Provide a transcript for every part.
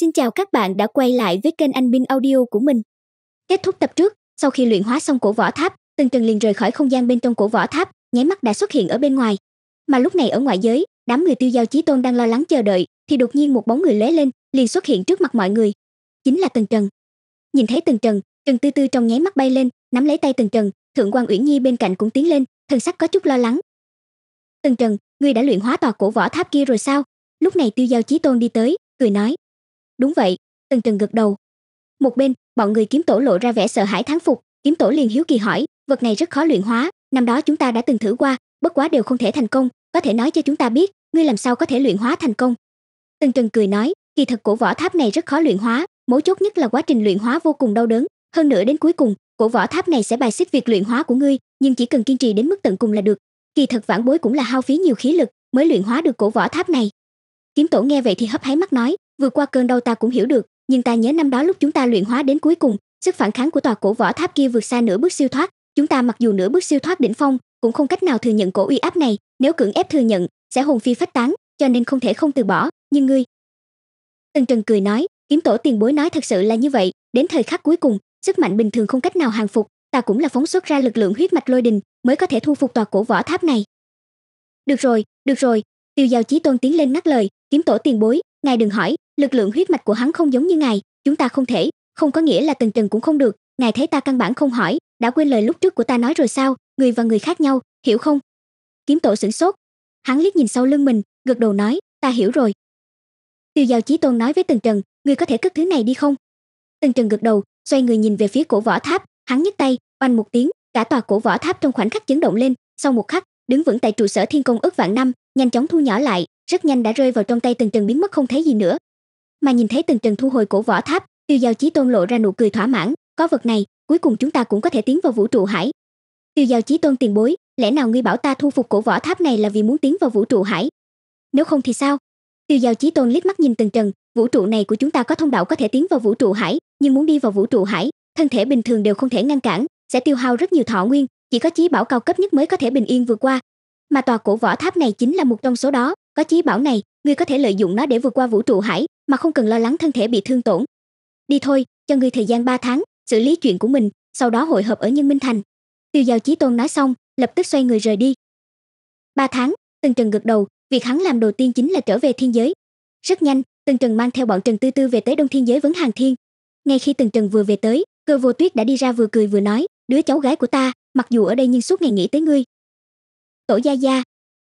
Xin chào các bạn đã quay lại với kênh Anh Bin Audio của mình. Kết thúc tập trước, sau khi luyện hóa xong cổ võ tháp, tần Trần liền rời khỏi không gian bên trong cổ võ tháp, nháy mắt đã xuất hiện ở bên ngoài. Mà lúc này ở ngoại giới, đám người Tiêu Giao Chí Tôn đang lo lắng chờ đợi, thì đột nhiên một bóng người lóe lên, liền xuất hiện trước mặt mọi người. Chính là tần Trần. Nhìn thấy tần Trần, Trần Tư Tư trong nháy mắt bay lên, nắm lấy tay tần Trần, Thượng quan Uyển Nhi bên cạnh cũng tiến lên, thần sắc có chút lo lắng. tần Trần, ngươi đã luyện hóa tòa cổ võ tháp kia rồi sao?" Lúc này Tiêu Giao Chí Tôn đi tới, cười nói, Đúng vậy, Tần Trần gật đầu. Một bên, bọn người kiếm tổ lộ ra vẻ sợ hãi thán phục, kiếm tổ liền hiếu kỳ hỏi, vật này rất khó luyện hóa, năm đó chúng ta đã từng thử qua, bất quá đều không thể thành công, có thể nói cho chúng ta biết, ngươi làm sao có thể luyện hóa thành công? Tần Trần cười nói, kỳ thật cổ võ tháp này rất khó luyện hóa, mấu chốt nhất là quá trình luyện hóa vô cùng đau đớn, hơn nữa đến cuối cùng, cổ võ tháp này sẽ bài xích việc luyện hóa của ngươi, nhưng chỉ cần kiên trì đến mức tận cùng là được. Kỳ thật vãn bối cũng là hao phí nhiều khí lực mới luyện hóa được cổ võ tháp này. Kiếm tổ nghe vậy thì hấp hái mắt nói, vượt qua cơn đau ta cũng hiểu được nhưng ta nhớ năm đó lúc chúng ta luyện hóa đến cuối cùng sức phản kháng của tòa cổ võ tháp kia vượt xa nửa bước siêu thoát chúng ta mặc dù nửa bước siêu thoát đỉnh phong cũng không cách nào thừa nhận cổ uy áp này nếu cưỡng ép thừa nhận sẽ hồn phi phách tán cho nên không thể không từ bỏ nhưng ngươi Tần Trần cười nói, kiếm tổ tiền bối nói thật sự là như vậy, đến thời khắc cuối cùng, sức mạnh bình thường không cách nào hàng phục, ta cũng là phóng xuất ra lực lượng huyết mạch lôi đình, mới có thể thu phục tòa cổ võ tháp này. Được rồi, được rồi, Tiêu Giao Chí Tôn tiến lên ngắt lời, kiếm tổ tiền bối, ngài đừng hỏi, lực lượng huyết mạch của hắn không giống như ngài chúng ta không thể không có nghĩa là tần trần cũng không được ngài thấy ta căn bản không hỏi đã quên lời lúc trước của ta nói rồi sao người và người khác nhau hiểu không kiếm tổ sửng sốt hắn liếc nhìn sau lưng mình gật đầu nói ta hiểu rồi tiêu giao chí tôn nói với tần trần người có thể cất thứ này đi không tần trần gật đầu xoay người nhìn về phía cổ võ tháp hắn nhấc tay oanh một tiếng cả tòa cổ võ tháp trong khoảnh khắc chấn động lên sau một khắc đứng vững tại trụ sở thiên công ức vạn năm nhanh chóng thu nhỏ lại rất nhanh đã rơi vào trong tay tần trần biến mất không thấy gì nữa mà nhìn thấy từng trần thu hồi cổ võ tháp tiêu giao chí tôn lộ ra nụ cười thỏa mãn có vật này cuối cùng chúng ta cũng có thể tiến vào vũ trụ hải tiêu giao chí tôn tiền bối lẽ nào ngươi bảo ta thu phục cổ võ tháp này là vì muốn tiến vào vũ trụ hải nếu không thì sao tiêu giao chí tôn liếc mắt nhìn từng trần vũ trụ này của chúng ta có thông đạo có thể tiến vào vũ trụ hải nhưng muốn đi vào vũ trụ hải thân thể bình thường đều không thể ngăn cản sẽ tiêu hao rất nhiều thọ nguyên chỉ có chí bảo cao cấp nhất mới có thể bình yên vượt qua mà tòa cổ võ tháp này chính là một trong số đó có chí bảo này ngươi có thể lợi dụng nó để vượt qua vũ trụ hải mà không cần lo lắng thân thể bị thương tổn đi thôi cho ngươi thời gian 3 tháng xử lý chuyện của mình sau đó hội hợp ở nhân minh thành tiêu giao chí tôn nói xong lập tức xoay người rời đi 3 tháng tần trần gật đầu việc hắn làm đầu tiên chính là trở về thiên giới rất nhanh tần trần mang theo bọn trần tư tư về tới đông thiên giới vấn hàng thiên ngay khi tần trần vừa về tới cơ vô tuyết đã đi ra vừa cười vừa nói đứa cháu gái của ta mặc dù ở đây nhưng suốt ngày nghĩ tới ngươi tổ gia gia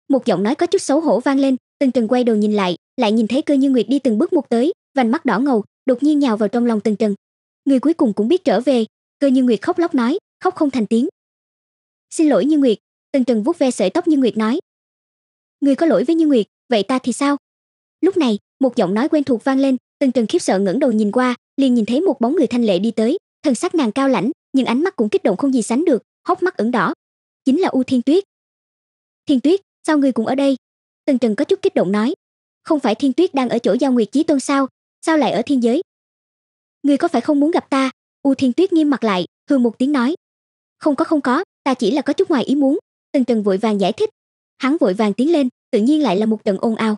một giọng nói có chút xấu hổ vang lên Tần Trần quay đầu nhìn lại, lại nhìn thấy Cơ Như Nguyệt đi từng bước một tới, vành mắt đỏ ngầu, đột nhiên nhào vào trong lòng Tần Trần. Người cuối cùng cũng biết trở về, Cơ Như Nguyệt khóc lóc nói, khóc không thành tiếng. "Xin lỗi Như Nguyệt." Tần Trần vuốt ve sợi tóc Như Nguyệt nói. Ngươi có lỗi với Như Nguyệt, vậy ta thì sao?" Lúc này, một giọng nói quen thuộc vang lên, Tần Trần khiếp sợ ngẩng đầu nhìn qua, liền nhìn thấy một bóng người thanh lệ đi tới, thần sắc nàng cao lãnh, nhưng ánh mắt cũng kích động không gì sánh được, hốc mắt ửng đỏ. Chính là U Thiên Tuyết. "Thiên Tuyết, sao ngươi cũng ở đây?" Tần Trần có chút kích động nói, không phải Thiên Tuyết đang ở chỗ Giao Nguyệt Chí Tôn sao, sao lại ở thiên giới? Ngươi có phải không muốn gặp ta? U Thiên Tuyết nghiêm mặt lại, hừ một tiếng nói, không có không có, ta chỉ là có chút ngoài ý muốn. Tần Trần vội vàng giải thích. Hắn vội vàng tiến lên, tự nhiên lại là một trận ồn ào.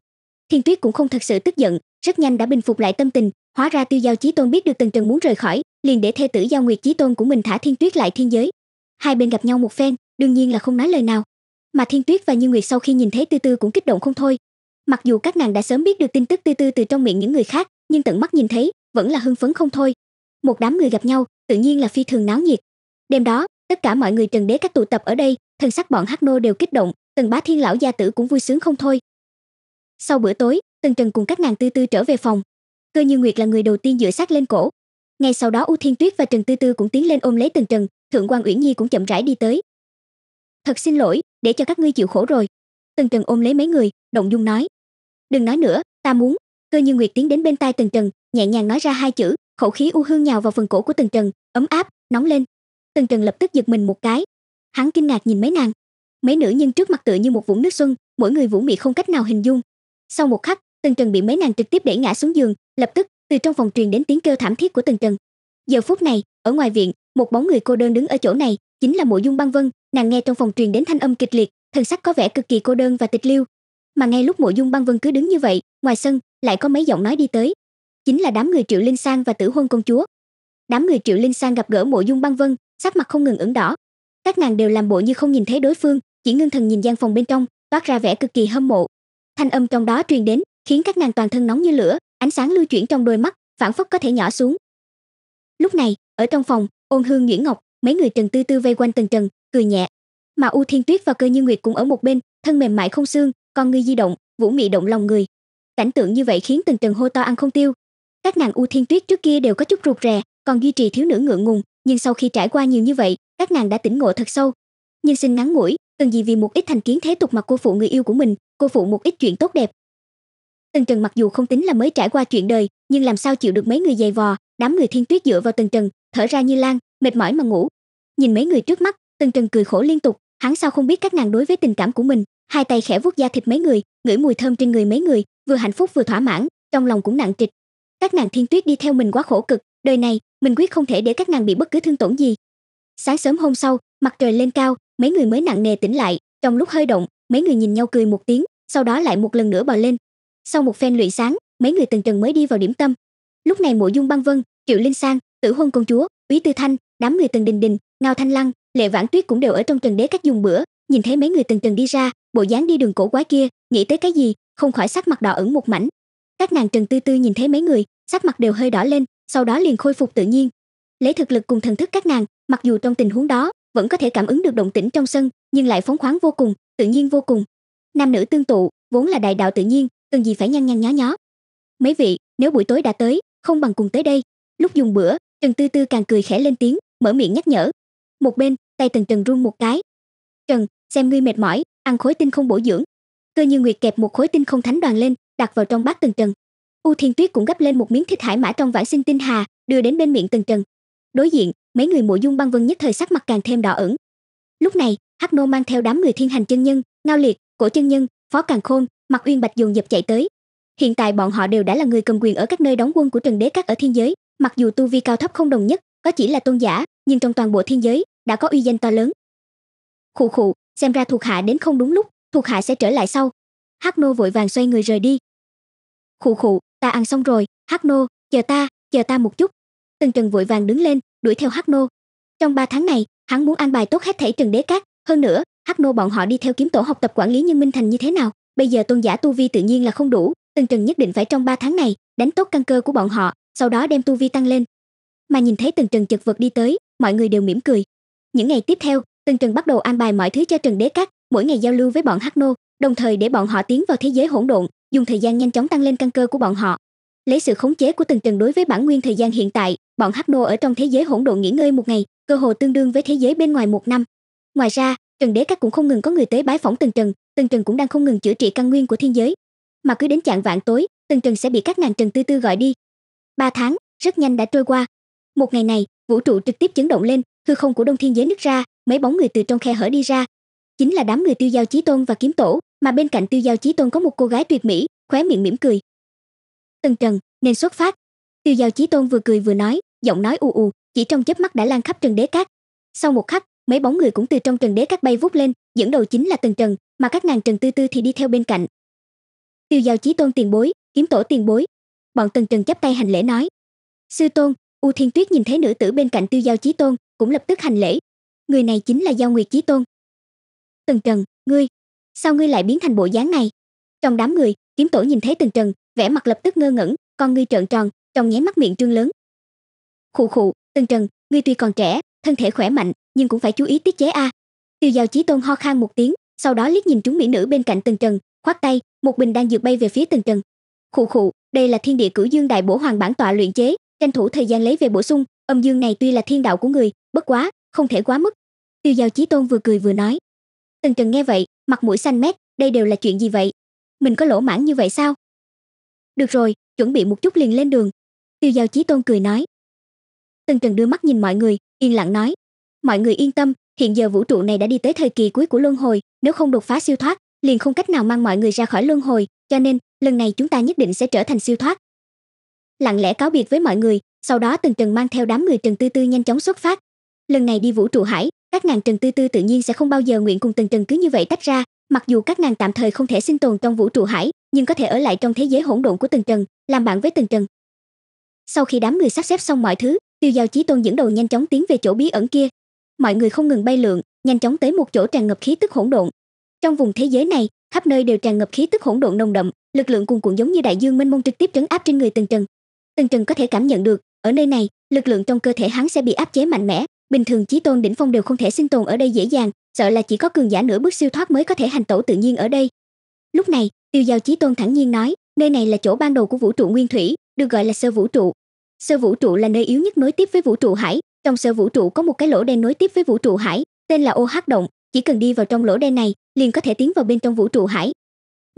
Thiên Tuyết cũng không thật sự tức giận, rất nhanh đã bình phục lại tâm tình, hóa ra Tiêu Giao Chí Tôn biết được Tần Trần muốn rời khỏi, liền để thê tử Giao Nguyệt Chí Tôn của mình thả Thiên Tuyết lại thiên giới. Hai bên gặp nhau một phen, đương nhiên là không nói lời nào, mà thiên tuyết và như nguyệt sau khi nhìn thấy tư tư cũng kích động không thôi mặc dù các nàng đã sớm biết được tin tức tư tư từ trong miệng những người khác nhưng tận mắt nhìn thấy vẫn là hưng phấn không thôi một đám người gặp nhau tự nhiên là phi thường náo nhiệt đêm đó tất cả mọi người trần đế các tụ tập ở đây thần sắc bọn hắc nô đều kích động tần bá thiên lão gia tử cũng vui sướng không thôi sau bữa tối tần trần cùng các nàng tư tư trở về phòng cơ như nguyệt là người đầu tiên dựa sát lên cổ ngay sau đó u thiên tuyết và trần tư tư cũng tiến lên ôm lấy tần trần thượng quan uyển nhi cũng chậm rãi đi tới thật xin lỗi để cho các ngươi chịu khổ rồi tần trần ôm lấy mấy người động dung nói đừng nói nữa ta muốn cơ như nguyệt tiến đến bên tai tần trần nhẹ nhàng nói ra hai chữ khẩu khí u hương nhào vào phần cổ của tần trần ấm áp nóng lên tần trần lập tức giật mình một cái hắn kinh ngạc nhìn mấy nàng mấy nữ nhân trước mặt tựa như một vũng nước xuân mỗi người vũ mị không cách nào hình dung sau một khắc tần trần bị mấy nàng trực tiếp đẩy ngã xuống giường lập tức từ trong phòng truyền đến tiếng kêu thảm thiết của tần trần giờ phút này ở ngoài viện một bóng người cô đơn đứng ở chỗ này chính là mộ dung băng vân nàng nghe trong phòng truyền đến thanh âm kịch liệt thần sắc có vẻ cực kỳ cô đơn và tịch liêu mà ngay lúc mộ dung băng vân cứ đứng như vậy ngoài sân lại có mấy giọng nói đi tới chính là đám người triệu linh sang và tử huân công chúa đám người triệu linh sang gặp gỡ mộ dung băng vân sắc mặt không ngừng ửng đỏ các nàng đều làm bộ như không nhìn thấy đối phương chỉ ngưng thần nhìn gian phòng bên trong toát ra vẻ cực kỳ hâm mộ thanh âm trong đó truyền đến khiến các nàng toàn thân nóng như lửa ánh sáng lưu chuyển trong đôi mắt phản phất có thể nhỏ xuống lúc này ở trong phòng ôn hương nhuyễn ngọc mấy người trần tư tư vây quanh tần trần cười nhẹ mà u thiên tuyết và cơ như nguyệt cũng ở một bên thân mềm mại không xương con người di động vũ mị động lòng người cảnh tượng như vậy khiến từng trần hô to ăn không tiêu các nàng u thiên tuyết trước kia đều có chút ruột rè còn duy trì thiếu nữ ngượng ngùng nhưng sau khi trải qua nhiều như vậy các nàng đã tỉnh ngộ thật sâu Nhân sinh ngắn ngủi cần gì vì một ít thành kiến thế tục mà cô phụ người yêu của mình cô phụ một ít chuyện tốt đẹp tần trần mặc dù không tính là mới trải qua chuyện đời nhưng làm sao chịu được mấy người dày vò đám người thiên tuyết dựa vào tần trần thở ra như lan mệt mỏi mà ngủ nhìn mấy người trước mắt Tân Trần cười khổ liên tục, hắn sao không biết các nàng đối với tình cảm của mình, hai tay khẽ vuốt da thịt mấy người, ngửi mùi thơm trên người mấy người, vừa hạnh phúc vừa thỏa mãn, trong lòng cũng nặng trịch. Các nàng Thiên Tuyết đi theo mình quá khổ cực, đời này mình quyết không thể để các nàng bị bất cứ thương tổn gì. Sáng sớm hôm sau, mặt trời lên cao, mấy người mới nặng nề tỉnh lại, trong lúc hơi động, mấy người nhìn nhau cười một tiếng, sau đó lại một lần nữa bò lên. Sau một phen luyện sáng, mấy người từng trần mới đi vào điểm tâm. Lúc này Mộ Dung Băng Vân, Triệu Linh Sang, Tử Huân công chúa, Úy Tư Thanh, đám người từng đình đình, Ngao Thanh Lăng, lệ vãn tuyết cũng đều ở trong trần đế các dùng bữa nhìn thấy mấy người từng từng đi ra bộ dáng đi đường cổ quá kia nghĩ tới cái gì không khỏi sắc mặt đỏ ửng một mảnh các nàng trần tư tư nhìn thấy mấy người sắc mặt đều hơi đỏ lên sau đó liền khôi phục tự nhiên lấy thực lực cùng thần thức các nàng mặc dù trong tình huống đó vẫn có thể cảm ứng được động tĩnh trong sân nhưng lại phóng khoáng vô cùng tự nhiên vô cùng nam nữ tương tụ vốn là đại đạo tự nhiên cần gì phải nhăn nhăn nhó nhó mấy vị nếu buổi tối đã tới không bằng cùng tới đây lúc dùng bữa trần tư tư càng cười khẽ lên tiếng mở miệng nhắc nhở một bên tay Tần Trần run một cái. Trần, xem ngươi mệt mỏi, ăn khối tinh không bổ dưỡng. Cơ Như Nguyệt kẹp một khối tinh không thánh đoàn lên, đặt vào trong bát Tần Trần. U Thiên Tuyết cũng gấp lên một miếng thịt hải mã trong vải sinh tinh hà, đưa đến bên miệng Tần Trần. Đối diện, mấy người Mộ Dung Băng Vân nhất thời sắc mặt càng thêm đỏ ửng. Lúc này, Hắc Nô mang theo đám người Thiên Hành chân nhân, Ngao Liệt, Cổ chân nhân, Phó Càn Khôn, Mặc Uyên Bạch dồn dập chạy tới. Hiện tại bọn họ đều đã là người cầm quyền ở các nơi đóng quân của Trần Đế các ở thiên giới, mặc dù tu vi cao thấp không đồng nhất, có chỉ là tôn giả, nhưng trong toàn bộ thiên giới, đã có uy danh to lớn khụ khụ xem ra thuộc hạ đến không đúng lúc thuộc hạ sẽ trở lại sau hắc nô vội vàng xoay người rời đi khụ khụ ta ăn xong rồi hắc nô chờ ta chờ ta một chút Tần trần vội vàng đứng lên đuổi theo hắc nô trong 3 tháng này hắn muốn an bài tốt hết thảy trần đế cát hơn nữa hắc nô bọn họ đi theo kiếm tổ học tập quản lý nhân minh thành như thế nào bây giờ tôn giả tu vi tự nhiên là không đủ Tần trần nhất định phải trong 3 tháng này đánh tốt căn cơ của bọn họ sau đó đem tu vi tăng lên mà nhìn thấy Tần trần chật vật đi tới mọi người đều mỉm cười những ngày tiếp theo, Tần Trần bắt đầu an bài mọi thứ cho Trần Đế Cát, mỗi ngày giao lưu với bọn Hắc Nô, đồng thời để bọn họ tiến vào thế giới hỗn độn, dùng thời gian nhanh chóng tăng lên căn cơ của bọn họ. Lấy sự khống chế của Tần Trần đối với bản nguyên thời gian hiện tại, bọn Hắc Nô ở trong thế giới hỗn độn nghỉ ngơi một ngày, cơ hồ tương đương với thế giới bên ngoài một năm. Ngoài ra, Trần Đế cát cũng không ngừng có người tới bái phỏng Tần Trần, Tần Trần cũng đang không ngừng chữa trị căn nguyên của thiên giới. Mà cứ đến chạng vạn tối, Tần Trần sẽ bị các ngàn Trần Tư Tư gọi đi. Ba tháng, rất nhanh đã trôi qua. Một ngày này, vũ trụ trực tiếp chấn động lên, hư không của đông thiên giới nứt ra mấy bóng người từ trong khe hở đi ra chính là đám người tiêu giao chí tôn và kiếm tổ mà bên cạnh tiêu giao chí tôn có một cô gái tuyệt mỹ khóe miệng mỉm cười tần trần nên xuất phát tiêu giao chí tôn vừa cười vừa nói giọng nói ù ù chỉ trong chớp mắt đã lan khắp trần đế cát sau một khắc mấy bóng người cũng từ trong trần đế cát bay vút lên dẫn đầu chính là tần trần mà các ngàn trần tư tư thì đi theo bên cạnh tiêu giao chí tôn tiền bối kiếm tổ tiền bối bọn tần trần chắp tay hành lễ nói sư tôn u thiên tuyết nhìn thấy nữ tử bên cạnh tiêu giao chí tôn cũng lập tức hành lễ người này chính là giao nguyệt chí tôn tần trần ngươi sao ngươi lại biến thành bộ dáng này trong đám người kiếm tổ nhìn thấy tần trần vẻ mặt lập tức ngơ ngẩn con ngươi trợn tròn trong nháy mắt miệng trương lớn khụ khụ tần trần ngươi tuy còn trẻ thân thể khỏe mạnh nhưng cũng phải chú ý tiết chế a tiêu giao chí tôn ho khan một tiếng sau đó liếc nhìn chúng mỹ nữ bên cạnh tần trần khoát tay một bình đang dược bay về phía tần trần khụ khụ đây là thiên địa cửu dương đại bổ hoàng bản tọa luyện chế tranh thủ thời gian lấy về bổ sung âm dương này tuy là thiên đạo của người bất quá không thể quá mức tiêu giao chí tôn vừa cười vừa nói tần trần nghe vậy mặt mũi xanh mét đây đều là chuyện gì vậy mình có lỗ mãn như vậy sao được rồi chuẩn bị một chút liền lên đường tiêu giao chí tôn cười nói tần trần đưa mắt nhìn mọi người yên lặng nói mọi người yên tâm hiện giờ vũ trụ này đã đi tới thời kỳ cuối của luân hồi nếu không đột phá siêu thoát liền không cách nào mang mọi người ra khỏi luân hồi cho nên lần này chúng ta nhất định sẽ trở thành siêu thoát lặng lẽ cáo biệt với mọi người sau đó từng trần mang theo đám người trần tư tư nhanh chóng xuất phát lần này đi vũ trụ hải các nàng trần tư tư tự nhiên sẽ không bao giờ nguyện cùng từng trần cứ như vậy tách ra mặc dù các nàng tạm thời không thể sinh tồn trong vũ trụ hải nhưng có thể ở lại trong thế giới hỗn độn của từng trần làm bạn với từng trần sau khi đám người sắp xếp xong mọi thứ tiêu giao chí tôn dẫn đầu nhanh chóng tiến về chỗ bí ẩn kia mọi người không ngừng bay lượn nhanh chóng tới một chỗ tràn ngập khí tức hỗn độn trong vùng thế giới này khắp nơi đều tràn ngập khí tức hỗn độn nồng đậm lực lượng cuồn cuộn giống như đại dương mênh mông trực tiếp trấn áp trên người từng trần từng trần có thể cảm nhận được ở nơi này lực lượng trong cơ thể hắn sẽ bị áp chế mạnh mẽ bình thường chí tôn đỉnh phong đều không thể sinh tồn ở đây dễ dàng sợ là chỉ có cường giả nửa bước siêu thoát mới có thể hành tẩu tự nhiên ở đây lúc này tiêu giao chí tôn thẳng nhiên nói nơi này là chỗ ban đầu của vũ trụ nguyên thủy được gọi là sơ vũ trụ sơ vũ trụ là nơi yếu nhất nối tiếp với vũ trụ hải trong sơ vũ trụ có một cái lỗ đen nối tiếp với vũ trụ hải tên là ô OH hắc động chỉ cần đi vào trong lỗ đen này liền có thể tiến vào bên trong vũ trụ hải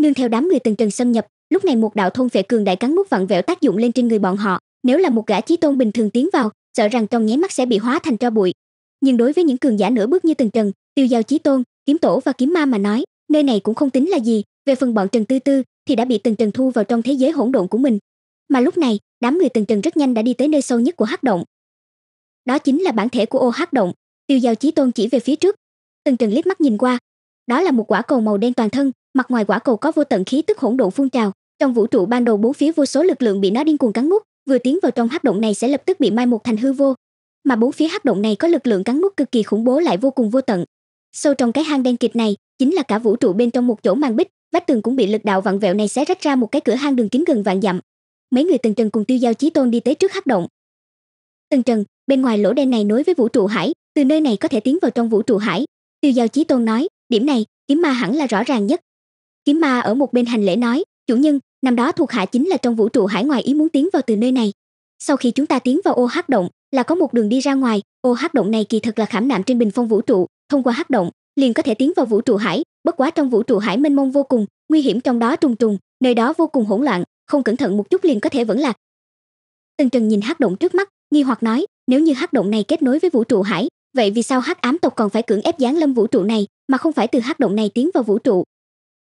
nương theo đám người từng trần xâm nhập lúc này một đạo thôn vệ cường đại cắn nút vặn vẹo tác dụng lên trên người bọn họ nếu là một gã chí tôn bình thường tiến vào sợ rằng trong nháy mắt sẽ bị hóa thành tro bụi nhưng đối với những cường giả nửa bước như từng trần tiêu dao chí tôn kiếm tổ và kiếm ma mà nói nơi này cũng không tính là gì về phần bọn trần tư tư thì đã bị từng trần thu vào trong thế giới hỗn độn của mình mà lúc này đám người từng trần rất nhanh đã đi tới nơi sâu nhất của hắc động đó chính là bản thể của ô hắc động tiêu dao chí tôn chỉ về phía trước từng trần liếc mắt nhìn qua đó là một quả cầu màu đen toàn thân mặt ngoài quả cầu có vô tận khí tức hỗn độn phun trào trong vũ trụ ban đầu bốn phía vô số lực lượng bị nó điên cuồng cắn nuốt vừa tiến vào trong hắc động này sẽ lập tức bị mai một thành hư vô mà bốn phía hắc động này có lực lượng cắn mút cực kỳ khủng bố lại vô cùng vô tận sâu trong cái hang đen kịt này chính là cả vũ trụ bên trong một chỗ màn bích vách tường cũng bị lực đạo vặn vẹo này xé rách ra một cái cửa hang đường kính gần vạn dặm mấy người tần trần cùng tiêu giao chí tôn đi tới trước hắc động tần trần bên ngoài lỗ đen này nối với vũ trụ hải từ nơi này có thể tiến vào trong vũ trụ hải tiêu giao chí tôn nói điểm này kiếm ma hẳn là rõ ràng nhất kiếm ma ở một bên hành lễ nói chủ nhân Năm đó thuộc hạ chính là trong vũ trụ hải ngoài ý muốn tiến vào từ nơi này. Sau khi chúng ta tiến vào ô hắc động là có một đường đi ra ngoài, ô hắc động này kỳ thực là khảm nạm trên bình phong vũ trụ, thông qua hắc động liền có thể tiến vào vũ trụ hải, bất quá trong vũ trụ hải mênh mông vô cùng, nguy hiểm trong đó trùng trùng, nơi đó vô cùng hỗn loạn, không cẩn thận một chút liền có thể vẫn lạc. Tần Trần nhìn hắc động trước mắt, nghi hoặc nói, nếu như hắc động này kết nối với vũ trụ hải, vậy vì sao hắc ám tộc còn phải cưỡng ép giáng lâm vũ trụ này, mà không phải từ hắc động này tiến vào vũ trụ?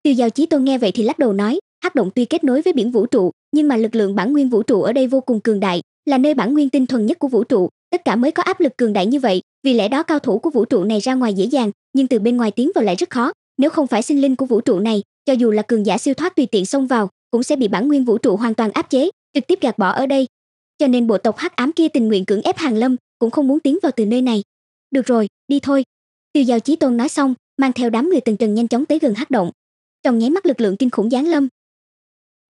Tiêu Giao Chí Tôn nghe vậy thì lắc đầu nói, Hắc động tuy kết nối với biển vũ trụ, nhưng mà lực lượng bản nguyên vũ trụ ở đây vô cùng cường đại, là nơi bản nguyên tinh thuần nhất của vũ trụ, tất cả mới có áp lực cường đại như vậy, vì lẽ đó cao thủ của vũ trụ này ra ngoài dễ dàng, nhưng từ bên ngoài tiến vào lại rất khó, nếu không phải sinh linh của vũ trụ này, cho dù là cường giả siêu thoát tùy tiện xông vào, cũng sẽ bị bản nguyên vũ trụ hoàn toàn áp chế, trực tiếp gạt bỏ ở đây. Cho nên bộ tộc Hắc ám kia tình nguyện cưỡng ép Hàng Lâm, cũng không muốn tiến vào từ nơi này. Được rồi, đi thôi. Tiêu dao Chí Tôn nói xong, mang theo đám người từng trần nhanh chóng tới gần hắc động. Trong nháy mắt lực lượng kinh khủng giáng lâm,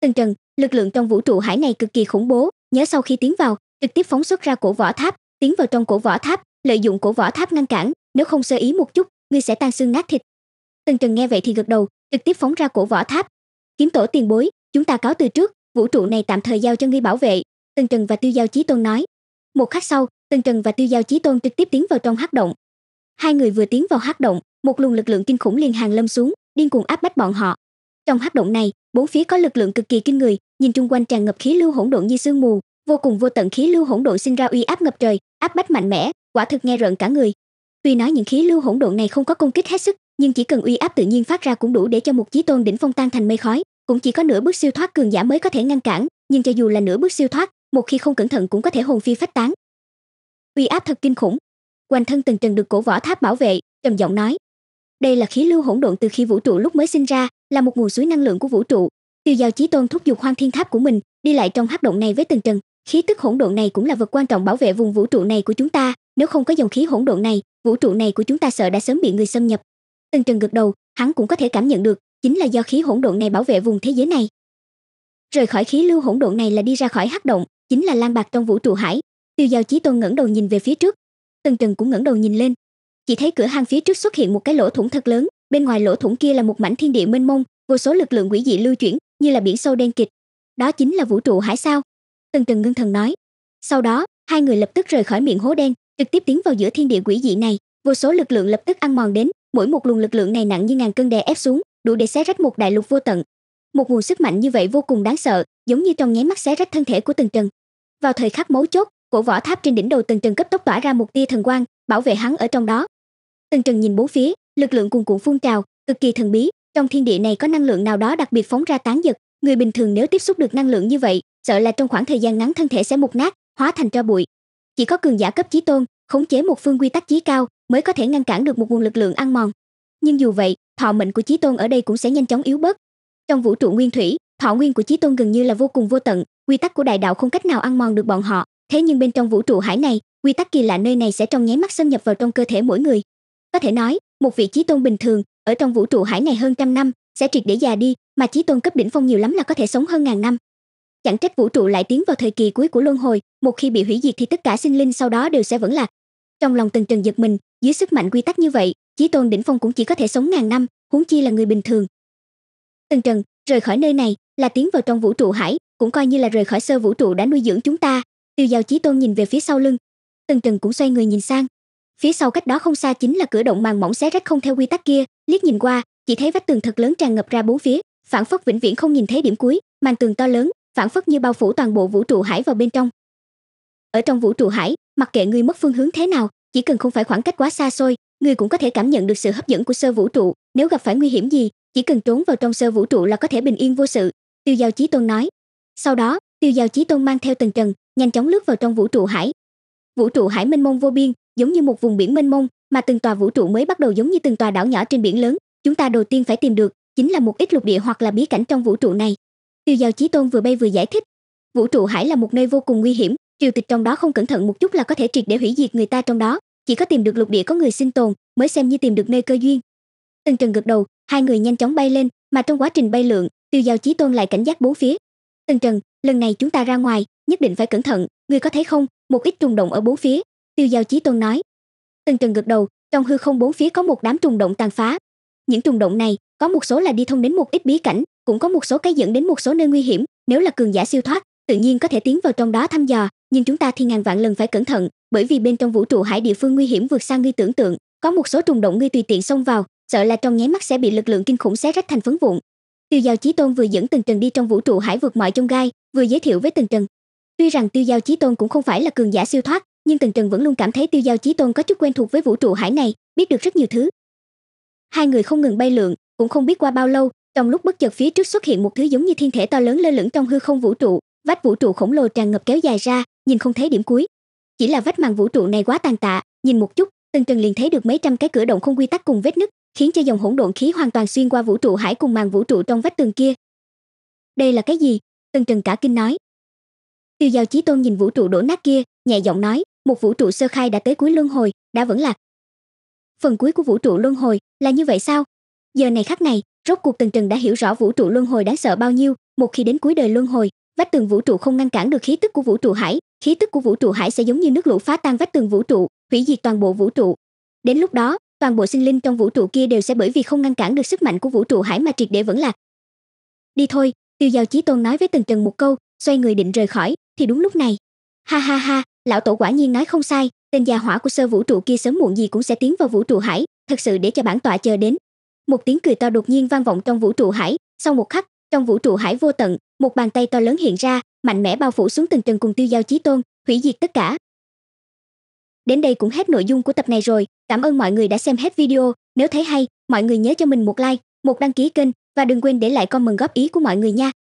Tần trần, lực lượng trong vũ trụ hải này cực kỳ khủng bố, nhớ sau khi tiến vào, trực tiếp phóng xuất ra cổ võ tháp, tiến vào trong cổ võ tháp, lợi dụng cổ võ tháp ngăn cản, nếu không sơ ý một chút, ngươi sẽ tan xương nát thịt. Tần trần nghe vậy thì gật đầu, trực tiếp phóng ra cổ võ tháp. Kiếm tổ tiền bối, chúng ta cáo từ trước, vũ trụ này tạm thời giao cho ngươi bảo vệ, Tần Trần và Tiêu Giao Chí Tôn nói. Một khắc sau, Tần Trần và Tiêu Giao Chí Tôn trực tiếp tiến vào trong hắc động. Hai người vừa tiến vào hắc động, một luồng lực lượng kinh khủng liền hàng lâm xuống, điên cuồng áp bách bọn họ. Trong hắc động này, bốn phía có lực lượng cực kỳ kinh người, nhìn chung quanh tràn ngập khí lưu hỗn độn như sương mù, vô cùng vô tận khí lưu hỗn độn sinh ra uy áp ngập trời, áp bách mạnh mẽ, quả thực nghe rợn cả người. Tuy nói những khí lưu hỗn độn này không có công kích hết sức, nhưng chỉ cần uy áp tự nhiên phát ra cũng đủ để cho một chí tôn đỉnh phong tan thành mây khói, cũng chỉ có nửa bước siêu thoát cường giả mới có thể ngăn cản, nhưng cho dù là nửa bước siêu thoát, một khi không cẩn thận cũng có thể hồn phi phách tán. Uy áp thật kinh khủng. Quanh thân từng trần được cổ võ tháp bảo vệ, trầm giọng nói, đây là khí lưu hỗn độn từ khi vũ trụ lúc mới sinh ra là một nguồn suối năng lượng của vũ trụ tiêu giao chí tôn thúc giục hoang thiên tháp của mình đi lại trong hắc động này với từng trần khí tức hỗn độn này cũng là vật quan trọng bảo vệ vùng vũ trụ này của chúng ta nếu không có dòng khí hỗn độn này vũ trụ này của chúng ta sợ đã sớm bị người xâm nhập từng trần gật đầu hắn cũng có thể cảm nhận được chính là do khí hỗn độn này bảo vệ vùng thế giới này rời khỏi khí lưu hỗn độn này là đi ra khỏi hắc động chính là lan bạc trong vũ trụ hải tiêu giao chí tôn ngẩng đầu nhìn về phía trước từng trần cũng ngẩng đầu nhìn lên chỉ thấy cửa hang phía trước xuất hiện một cái lỗ thủng thật lớn bên ngoài lỗ thủng kia là một mảnh thiên địa mênh mông vô số lực lượng quỷ dị lưu chuyển như là biển sâu đen kịch đó chính là vũ trụ hải sao tần trần ngưng thần nói sau đó hai người lập tức rời khỏi miệng hố đen trực tiếp tiến vào giữa thiên địa quỷ dị này vô số lực lượng lập tức ăn mòn đến mỗi một luồng lực lượng này nặng như ngàn cân đè ép xuống đủ để xé rách một đại lục vô tận một nguồn sức mạnh như vậy vô cùng đáng sợ giống như trong nháy mắt xé rách thân thể của tần trần vào thời khắc mấu chốt cổ võ tháp trên đỉnh đầu tần trần cấp tốc tỏa ra một tia thần quang bảo vệ hắn ở trong đó Tần Trần nhìn bốn phía, lực lượng cuồn cuộn phun trào, cực kỳ thần bí, trong thiên địa này có năng lượng nào đó đặc biệt phóng ra tán giật, người bình thường nếu tiếp xúc được năng lượng như vậy, sợ là trong khoảng thời gian ngắn thân thể sẽ mục nát, hóa thành tro bụi. Chỉ có cường giả cấp chí tôn, khống chế một phương quy tắc chí cao mới có thể ngăn cản được một nguồn lực lượng ăn mòn. Nhưng dù vậy, thọ mệnh của chí tôn ở đây cũng sẽ nhanh chóng yếu bớt. Trong vũ trụ nguyên thủy, thọ nguyên của chí tôn gần như là vô cùng vô tận, quy tắc của đại đạo không cách nào ăn mòn được bọn họ. Thế nhưng bên trong vũ trụ hải này, quy tắc kỳ lạ nơi này sẽ trong nháy mắt xâm nhập vào trong cơ thể mỗi người, có thể nói, một vị trí tôn bình thường ở trong vũ trụ hải này hơn trăm năm sẽ triệt để già đi, mà chí tôn cấp đỉnh phong nhiều lắm là có thể sống hơn ngàn năm. Chẳng trách vũ trụ lại tiến vào thời kỳ cuối của luân hồi, một khi bị hủy diệt thì tất cả sinh linh sau đó đều sẽ vẫn lạc. Trong lòng Tần Trần giật mình, dưới sức mạnh quy tắc như vậy, chí tôn đỉnh phong cũng chỉ có thể sống ngàn năm, huống chi là người bình thường. Tần Trần rời khỏi nơi này là tiến vào trong vũ trụ hải, cũng coi như là rời khỏi sơ vũ trụ đã nuôi dưỡng chúng ta. Tiêu Giao Chí Tôn nhìn về phía sau lưng, Tần Trần cũng xoay người nhìn sang, phía sau cách đó không xa chính là cửa động màng mỏng xé rách không theo quy tắc kia liếc nhìn qua chỉ thấy vách tường thật lớn tràn ngập ra bốn phía phản phất vĩnh viễn không nhìn thấy điểm cuối màn tường to lớn phản phất như bao phủ toàn bộ vũ trụ hải vào bên trong ở trong vũ trụ hải mặc kệ người mất phương hướng thế nào chỉ cần không phải khoảng cách quá xa xôi người cũng có thể cảm nhận được sự hấp dẫn của sơ vũ trụ nếu gặp phải nguy hiểm gì chỉ cần trốn vào trong sơ vũ trụ là có thể bình yên vô sự tiêu giao chí tôn nói sau đó tiêu giao chí tôn mang theo tần trần nhanh chóng lướt vào trong vũ trụ hải vũ trụ hải mênh mông vô biên giống như một vùng biển mênh mông mà từng tòa vũ trụ mới bắt đầu giống như từng tòa đảo nhỏ trên biển lớn chúng ta đầu tiên phải tìm được chính là một ít lục địa hoặc là bí cảnh trong vũ trụ này tiêu giao chí tôn vừa bay vừa giải thích vũ trụ hải là một nơi vô cùng nguy hiểm triều tịch trong đó không cẩn thận một chút là có thể triệt để hủy diệt người ta trong đó chỉ có tìm được lục địa có người sinh tồn mới xem như tìm được nơi cơ duyên tần trần gật đầu hai người nhanh chóng bay lên mà trong quá trình bay lượn tiêu giao chí tôn lại cảnh giác bốn phía tần trần lần này chúng ta ra ngoài nhất định phải cẩn thận ngươi có thấy không một ít trùng động ở bốn phía tiêu giao chí tôn nói tân trần gật đầu trong hư không bốn phía có một đám trùng động tàn phá những trùng động này có một số là đi thông đến một ít bí cảnh cũng có một số cái dẫn đến một số nơi nguy hiểm nếu là cường giả siêu thoát tự nhiên có thể tiến vào trong đó thăm dò nhưng chúng ta thì ngàn vạn lần phải cẩn thận bởi vì bên trong vũ trụ hải địa phương nguy hiểm vượt xa ngươi tưởng tượng có một số trùng động nguy tùy tiện xông vào sợ là trong nháy mắt sẽ bị lực lượng kinh khủng xé rách thành phấn vụn tiêu giao chí tôn vừa dẫn từng trần đi trong vũ trụ hải vượt mọi chông gai vừa giới thiệu với từng trần tuy rằng tiêu giao chí tôn cũng không phải là cường giả siêu thoát nhưng tần trần vẫn luôn cảm thấy tiêu giao chí tôn có chút quen thuộc với vũ trụ hải này biết được rất nhiều thứ hai người không ngừng bay lượn cũng không biết qua bao lâu trong lúc bất chợt phía trước xuất hiện một thứ giống như thiên thể to lớn lơ lửng trong hư không vũ trụ vách vũ trụ khổng lồ tràn ngập kéo dài ra nhìn không thấy điểm cuối chỉ là vách màn vũ trụ này quá tàn tạ nhìn một chút tần trần liền thấy được mấy trăm cái cửa động không quy tắc cùng vết nứt khiến cho dòng hỗn độn khí hoàn toàn xuyên qua vũ trụ hải cùng màn vũ trụ trong vách tường kia đây là cái gì tần trần cả kinh nói tiêu giao chí tôn nhìn vũ trụ đổ nát kia nhẹ giọng nói một vũ trụ sơ khai đã tới cuối luân hồi đã vẫn lạc phần cuối của vũ trụ luân hồi là như vậy sao giờ này khắc này rốt cuộc tần trần đã hiểu rõ vũ trụ luân hồi đáng sợ bao nhiêu một khi đến cuối đời luân hồi vách tường vũ trụ không ngăn cản được khí tức của vũ trụ hải khí tức của vũ trụ hải sẽ giống như nước lũ phá tan vách tường vũ trụ hủy diệt toàn bộ vũ trụ đến lúc đó toàn bộ sinh linh trong vũ trụ kia đều sẽ bởi vì không ngăn cản được sức mạnh của vũ trụ hải mà triệt để vẫn lạc đi thôi tiêu giao chí tôn nói với tần trần một câu xoay người định rời khỏi thì đúng lúc này ha ha ha lão tổ quả nhiên nói không sai tên già hỏa của sơ vũ trụ kia sớm muộn gì cũng sẽ tiến vào vũ trụ hải thật sự để cho bản tọa chờ đến một tiếng cười to đột nhiên vang vọng trong vũ trụ hải sau một khắc trong vũ trụ hải vô tận một bàn tay to lớn hiện ra mạnh mẽ bao phủ xuống từng trần cùng tiêu giao chí tôn hủy diệt tất cả đến đây cũng hết nội dung của tập này rồi cảm ơn mọi người đã xem hết video nếu thấy hay mọi người nhớ cho mình một like một đăng ký kênh và đừng quên để lại comment góp ý của mọi người nha